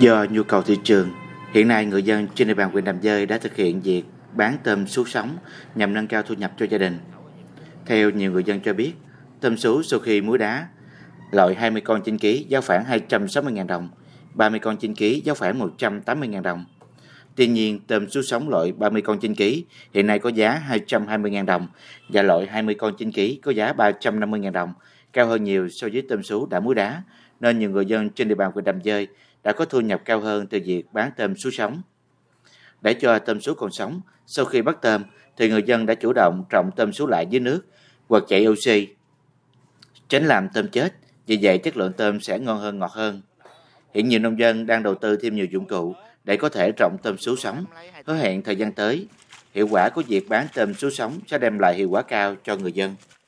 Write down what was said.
Do nhu cầu thị trường, hiện nay người dân trên địa bàn huyện Đầm Dơi đã thực hiện việc bán tôm sú sống nhằm nâng cao thu nhập cho gia đình. Theo nhiều người dân cho biết, tôm sú sau khi muối đá, loại 20 con trên ký giá khoảng 260.000 đồng, 30 con trên ký giá khoảng 180.000 đồng. Tuy nhiên, tôm sú sống loại 30 con trên ký hiện nay có giá 220.000 đồng và loại 20 con trên ký có giá 350.000 đồng cao hơn nhiều so với tôm sú đã muối đá, nên nhiều người dân trên địa bàn huyện Đầm Dơi đã có thu nhập cao hơn từ việc bán tôm sú sống. Để cho tôm sú còn sống, sau khi bắt tôm thì người dân đã chủ động trồng tôm sú lại dưới nước hoặc chạy oxy, tránh làm tôm chết, vì vậy chất lượng tôm sẽ ngon hơn ngọt hơn. Hiện nhiều nông dân đang đầu tư thêm nhiều dụng cụ để có thể trồng tôm sú sống, hứa hẹn thời gian tới, hiệu quả của việc bán tôm sú sống sẽ đem lại hiệu quả cao cho người dân.